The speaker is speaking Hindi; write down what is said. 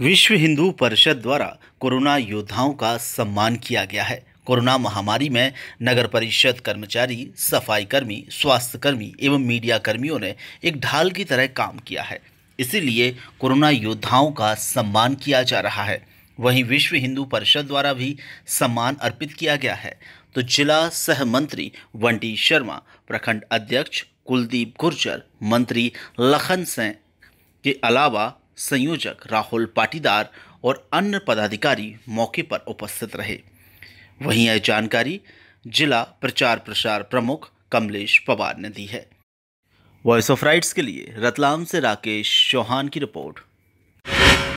विश्व हिंदू परिषद द्वारा कोरोना योद्धाओं का सम्मान किया गया है कोरोना महामारी में नगर परिषद कर्मचारी सफाई कर्मी स्वास्थ्य कर्मी एवं मीडिया कर्मियों ने एक ढाल की तरह काम किया है इसीलिए कोरोना योद्धाओं का सम्मान किया जा रहा है वहीं विश्व हिंदू परिषद द्वारा भी सम्मान अर्पित किया गया है तो जिला सह मंत्री वंटी शर्मा प्रखंड अध्यक्ष कुलदीप गुर्जर मंत्री लखन सिंह के अलावा संयोजक राहुल पाटीदार और अन्य पदाधिकारी मौके पर उपस्थित रहे वहीं यह जानकारी जिला प्रचार प्रसार प्रमुख कमलेश पवार ने दी है वॉइस ऑफ राइट्स के लिए रतलाम से राकेश चौहान की रिपोर्ट